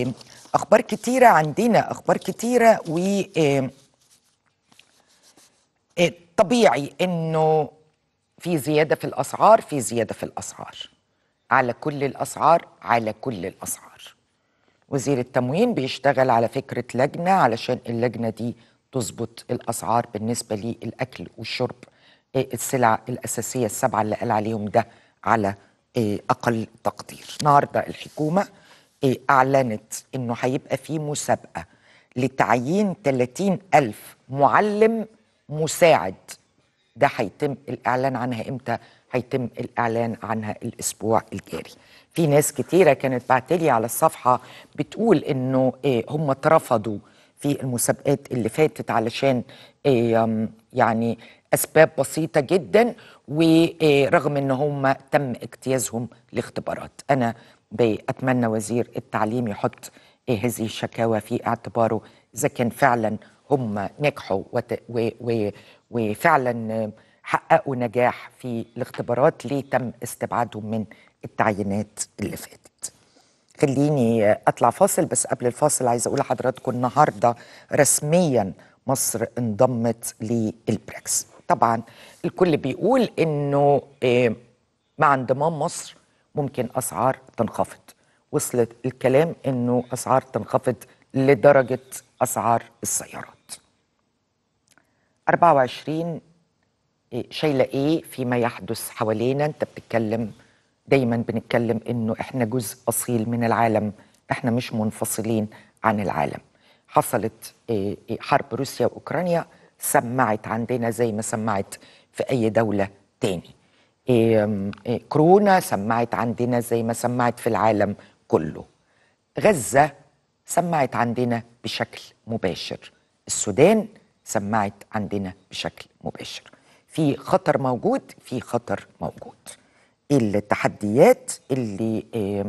إيه، اخبار كتيره عندنا اخبار كتيره و إيه، إيه، طبيعي انه في زياده في الاسعار في زياده في الاسعار على كل الاسعار على كل الاسعار وزير التموين بيشتغل على فكره لجنه علشان اللجنه دي تظبط الاسعار بالنسبه للاكل والشرب السلع الاساسيه السبعه اللي قال عليهم ده على اقل تقدير النهارده الحكومه إيه، أعلنت إنه هيبقى في مسابقة لتعيين 30 ألف معلم مساعد ده هيتم الإعلان عنها إمتى؟ هيتم الإعلان عنها الأسبوع الجاري في ناس كتيرة كانت بعتلي على الصفحة بتقول إنه إيه، هم اترفضوا في المسابقات اللي فاتت علشان إيه، يعني أسباب بسيطة جدا ورغم إن هم تم اجتيازهم لاختبارات أنا بأتمنى وزير التعليم يحط إيه هذه الشكاوى في اعتباره إذا كان فعلا هم نجحوا وفعلا حققوا نجاح في الاختبارات ليه تم استبعادهم من التعيينات اللي فاتت خليني اطلع فاصل بس قبل الفاصل عايز اقول لحضراتكم النهارده رسميا مصر انضمت للبريكس طبعا الكل بيقول انه إيه، مع انضمام مصر ممكن اسعار تنخفض وصلت الكلام انه اسعار تنخفض لدرجه اسعار السيارات 24 شايله ايه فيما يحدث حوالينا انت بتتكلم دايما بنتكلم انه احنا جزء اصيل من العالم احنا مش منفصلين عن العالم حصلت إيه، إيه، حرب روسيا واوكرانيا سمعت عندنا زي ما سمعت في اي دوله تاني إيه، إيه، كورونا سمعت عندنا زي ما سمعت في العالم كله غزة سمعت عندنا بشكل مباشر السودان سمعت عندنا بشكل مباشر في خطر موجود في خطر موجود التحديات اللي إيه،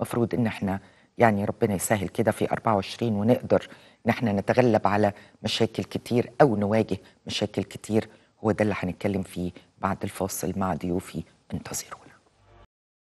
مفروض ان احنا يعني ربنا يسهل كده في 24 ونقدر ان احنا نتغلب على مشاكل كتير او نواجه مشاكل كتير هو ده اللي هنتكلم فيه بعد الفاصل مع ضيوفي انتظرونا